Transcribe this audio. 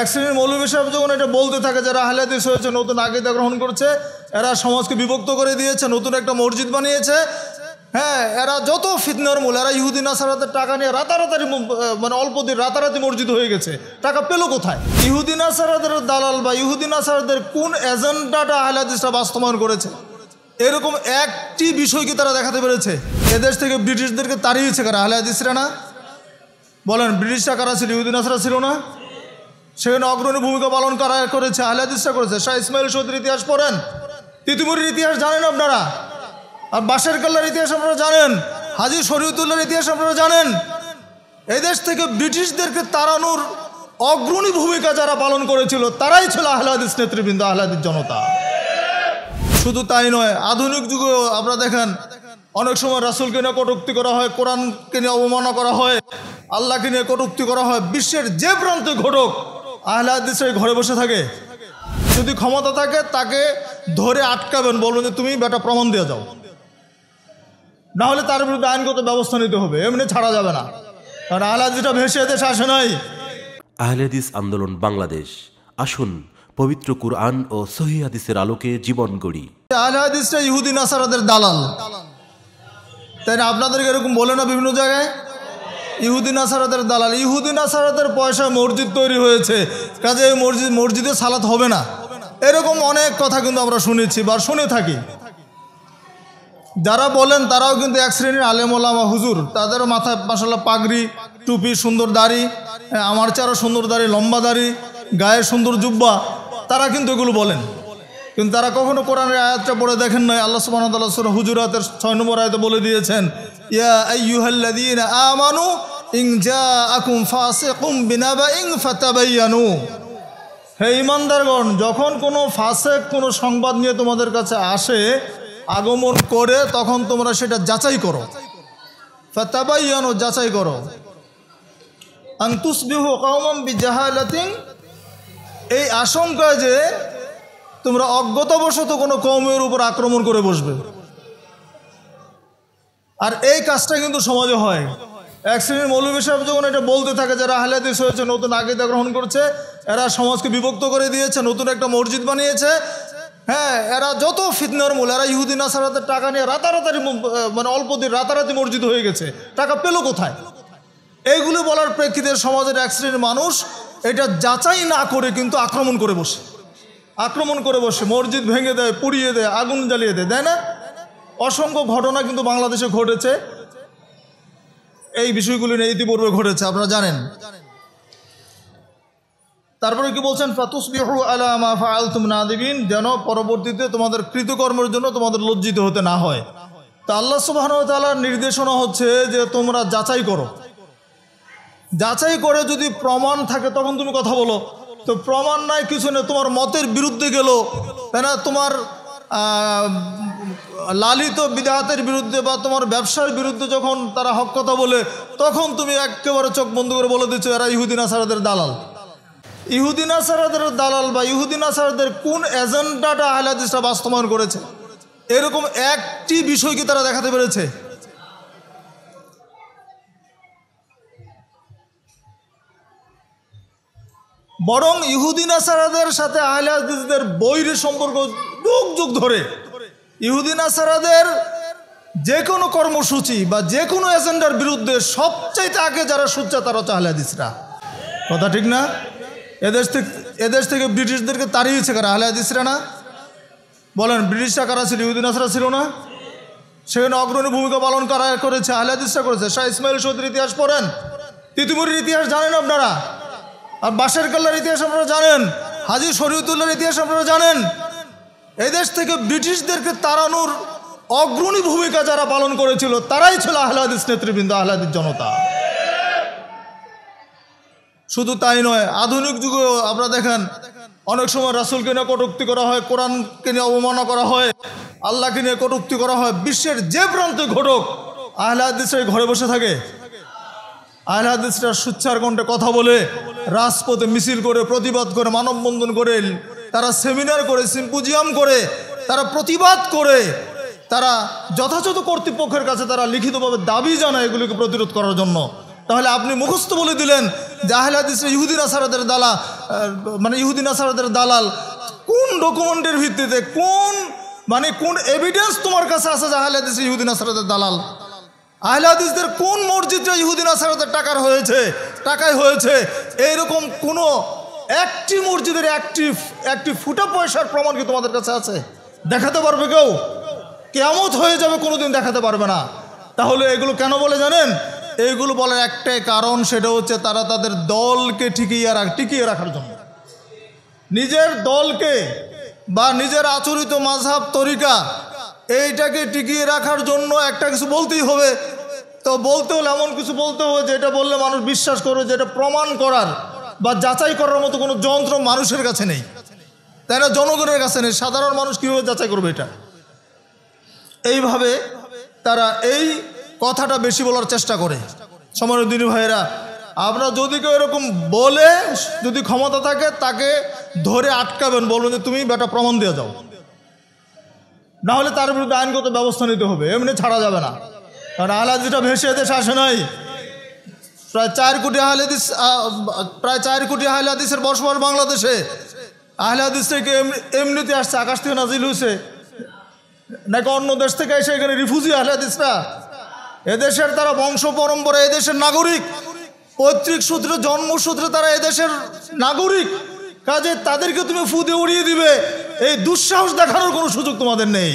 এক শ্রেণীর মৌলভী সাহেব যখন এটা বলতে থাকে যারা আহলাদিস হয়েছে নতুন আগিদা গ্রহণ করছে এরা সমাজকে বিভক্ত করে দিয়েছে নতুন একটা মসজিদ বানিয়েছে হ্যাঁ এরা যত ফিতনার মূল এরা ইহুদিন আসারাতের টাকা নিয়ে রাতারাতারি মানে অল্প দিন রাতারাতি মসজিদ হয়ে গেছে টাকা পেলো কোথায় ইহুদিন আসারাদের দালাল বা ইহুদিন আসারাদের কোন এজেন্ডাটা আহলাদিসরা বাস্তবায়ন করেছে এরকম একটি বিষয় কি তারা দেখাতে পেরেছে এদেশ থেকে ব্রিটিশদেরকে তাড়িয়েছে কারা আহলাদিসরা না বলেন ব্রিটিশরা কারা ছিল ইহুদিন আসারা ছিল না সেখানে অগ্রণী ভূমিকা পালন করা করেছে আহলাদিসা করেছে শাহ ইসমাইল সৌদির ইতিহাস পড়েন তিতুমুরির ইতিহাস জানেন আপনারা আর বাসের কাল্লার ইতিহাস আপনারা জানেন হাজির শরীয়তুল্লার ইতিহাস আপনারা জানেন এদেশ থেকে ব্রিটিশদেরকে তাড়ানোর অগ্রণী ভূমিকা যারা পালন করেছিল তারাই ছিল আহলাদিস নেতৃবৃন্দ আহলাদিস জনতা শুধু তাই নয় আধুনিক যুগেও আপনারা দেখেন অনেক সময় রাসুলকে নিয়ে কটুক্তি করা হয় কোরআনকে নিয়ে অবমাননা করা হয় আল্লাহকে নিয়ে কটুক্তি করা হয় বিশ্বের যে প্রান্তে ঘটক আহলে ওই ঘরে বসে থাকে যদি ক্ষমতা থাকে তাকে ধরে আটকাবেন বলবেন যে তুমি বেটা প্রমাণ দিয়ে যাও না হলে তার বিরুদ্ধে আইনগত ব্যবস্থা নিতে হবে এমনি ছাড়া যাবে না কারণ আহলাদিসটা ভেসে এতে শাসন হয় আহলেদিস আন্দোলন বাংলাদেশ আসুন পবিত্র কুরআন ও সহি হাদিসের আলোকে জীবন গড়ি আহলাদিসটা ইহুদি নাসারাদের দালাল তাই আপনাদেরকে এরকম বলে না বিভিন্ন জায়গায় ইহুদিন আসারাতের দালাল ইহুদিন আসারাতের পয়সা মসজিদ তৈরি হয়েছে কাজে এই মসজিদ মসজিদে সালাত হবে না এরকম অনেক কথা কিন্তু আমরা শুনেছি বা শুনে থাকি যারা বলেন তারাও কিন্তু এক শ্রেণীর আলেমোলামা হুজুর তাদের মাথায় মাসাল্লাহ পাগড়ি টুপি সুন্দর দাড়ি আমার চারও সুন্দর দাড়ি লম্বা দাড়ি গায়ে সুন্দর জুব্বা তারা কিন্তু এগুলো বলেন কিন্তু তারা কখনো কোরআনের আয়াতটা পড়ে দেখেন নয় আল্লাহ সুবাহ ওয়া হুজুরাতের ছয় নম্বর আয়তে বলে দিয়েছেন ইয়া আমানু হে ইমানদারগণ যখন কোনো ফাসেক কোনো সংবাদ নিয়ে তোমাদের কাছে আসে আগমন করে তখন তোমরা সেটা যাচাই করো ফাতাবায়ানু যাচাই করো আন তুসবিহু কওমান বিজাহালাতিন এই আশঙ্কা যে তোমরা অজ্ঞতাবশত কোনো কমের উপর আক্রমণ করে বসবে আর এই কাজটা কিন্তু সমাজে হয় এক শ্রেণীর মৌলভী সাহেব যখন এটা বলতে থাকে যারা হালাদিস হয়েছে নতুন আগিদা গ্রহণ করছে এরা সমাজকে বিভক্ত করে দিয়েছে নতুন একটা মসজিদ বানিয়েছে হ্যাঁ এরা যত ফিতনার মূল এরা ইহুদিন আসারাতের টাকা নিয়ে রাতারাতারি মানে অল্প দিন রাতারাতি মসজিদ হয়ে গেছে টাকা পেল কোথায় এইগুলো বলার প্রেক্ষিতে সমাজের এক শ্রেণীর মানুষ এটা যাচাই না করে কিন্তু আক্রমণ করে বসে আক্রমণ করে বসে মসজিদ ভেঙে দেয় পুড়িয়ে দেয় আগুন জ্বালিয়ে দেয় দেয় না অসংখ্য ঘটনা কিন্তু বাংলাদেশে ঘটেছে এই বিষয়গুলি নিয়ে ইতিপূর্বে ঘটেছে আপনারা জানেন তারপরে কি বলছেন ফাতুসবিহু আলা মা না নাদিবিন যেন পরবর্তীতে তোমাদের কৃতকর্মের জন্য তোমাদের লজ্জিত হতে না হয় তা আল্লাহ সুবহানাহু নির্দেশনা হচ্ছে যে তোমরা যাচাই করো যাচাই করে যদি প্রমাণ থাকে তখন তুমি কথা বলো তো প্রমাণ নাই কিছু নেই তোমার মতের বিরুদ্ধে গেল তাই না তোমার লালিত বিদাহাতের বিরুদ্ধে বা তোমার ব্যবসার বিরুদ্ধে যখন তারা হক কথা বলে তখন তুমি একেবারে চোখ বন্ধ করে বলে দিচ্ছ এরা ইহুদিন আসারাদের দালাল ইহুদিন আসারাদের দালাল বা ইহুদিন আসারাদের কোন এজেন্ডাটা আহলাদিসরা বাস্তবায়ন করেছে এরকম একটি বিষয় কি তারা দেখাতে পেরেছে বরং ইহুদিন আসারাদের সাথে আহলে হাদিসদের বৈর সম্পর্ক যুগ যুগ ধরে ইহুদিন আসারাদের যে কোনো কর্মসূচি বা যে কোনো এজেন্ডার বিরুদ্ধে সবচাইতে আগে যারা সুচ্চা তারা হচ্ছে আহলে হাদিসরা কথা ঠিক না এদেশ থেকে এদেশ থেকে ব্রিটিশদেরকে তাড়িয়েছে কারা আহলে হাদিসরা না বলেন ব্রিটিশরা কারা ছিল ইহুদিন ছিল না সেখানে অগ্রণী ভূমিকা পালন করা করেছে আহলে হাদিসরা করেছে শাহ ইসমাইল সৌদির ইতিহাস পড়েন তিতুমুরির ইতিহাস জানেন আপনারা আর বাঁশের কাল্লার ইতিহাস আপনারা জানেন হাজি শরীয়তুল্লার ইতিহাস আপনারা জানেন এদেশ থেকে ব্রিটিশদেরকে তাড়ানোর অগ্রণী ভূমিকা যারা পালন করেছিল তারাই ছিল আহ্লাদিস নেতৃবৃন্দ আহ্লাদিস জনতা শুধু তাই নয় আধুনিক যুগেও আপনারা দেখেন অনেক সময় রাসুলকে নিয়ে কটুক্তি করা হয় কোরআনকে নিয়ে অবমাননা করা হয় আল্লাহকে নিয়ে কটুক্তি করা হয় বিশ্বের যে প্রান্তে ঘটক আহ্লাদিস ঘরে বসে থাকে আহ্লাদিসরা সুচ্ছার কণ্ঠে কথা বলে রাজপথে মিছিল করে প্রতিবাদ করে মানববন্ধন করে তারা সেমিনার করে সিম্পোজিয়াম করে তারা প্রতিবাদ করে তারা যথাযথ কর্তৃপক্ষের কাছে তারা লিখিতভাবে দাবি জানায় এগুলিকে প্রতিরোধ করার জন্য তাহলে আপনি মুখস্থ বলে দিলেন জাহেলাদিসে ইহুদিন আসারাদের দালা মানে ইহুদিন আসারাদের দালাল কোন ডকুমেন্টের ভিত্তিতে কোন মানে কোন এভিডেন্স তোমার কাছে আছে জাহেলাদিসে ইহুদিন আসারাদের দালাল আহলাদিসদের কোন মসজিদটা ইহুদিন আসারাদের টাকার হয়েছে টাকায় হয়েছে এইরকম কোনো একটি মসজিদের একটি একটি ফুটা পয়সার প্রমাণ কি তোমাদের কাছে আছে দেখাতে পারবে কেউ কেমত হয়ে যাবে কোনো দিন দেখাতে পারবে না তাহলে এগুলো কেন বলে জানেন এইগুলো বলার একটাই কারণ সেটা হচ্ছে তারা তাদের দলকে ঠিকিয়ে রাখ টিকিয়ে রাখার জন্য নিজের দলকে বা নিজের আচরিত মাঝাব তরিকা এইটাকে টিকিয়ে রাখার জন্য একটা কিছু বলতেই হবে তো বলতে হলে এমন কিছু বলতে হবে যেটা বললে মানুষ বিশ্বাস করবে যেটা প্রমাণ করার বা যাচাই করার মতো কোনো যন্ত্র মানুষের কাছে নেই তাই না জনগণের কাছে নেই সাধারণ মানুষ কীভাবে যাচাই করবে এটা এইভাবে তারা এই কথাটা বেশি বলার চেষ্টা করে সমানুদ্দিনী ভাইয়েরা আপনারা যদি কেউ এরকম বলে যদি ক্ষমতা থাকে তাকে ধরে আটকাবেন বলবেন যে তুমি বেটা প্রমাণ দিয়ে যাও না হলে তার বিরুদ্ধে আইনগত ব্যবস্থা নিতে হবে এমনি ছাড়া যাবে না কারণ আহলাদিসটা ভেসে যেতে শাসন হয় প্রায় চার কোটি আহলাদিস প্রায় চার কোটি আহলাদিসের বসবাস বাংলাদেশে আহলাদিস থেকে এমনিতে আসছে আকাশ থেকে নাজিল হয়েছে নাকি অন্য দেশ থেকে এসে এখানে রিফিউজি আহলাদিসরা এদেশের তারা বংশ পরম্পরা এদেশের নাগরিক পৈতৃক সূত্রে জন্মসূত্রে তারা এদেশের নাগরিক কাজে তাদেরকে তুমি ফুদে উড়িয়ে দিবে এই দুঃসাহস দেখানোর কোনো সুযোগ তোমাদের নেই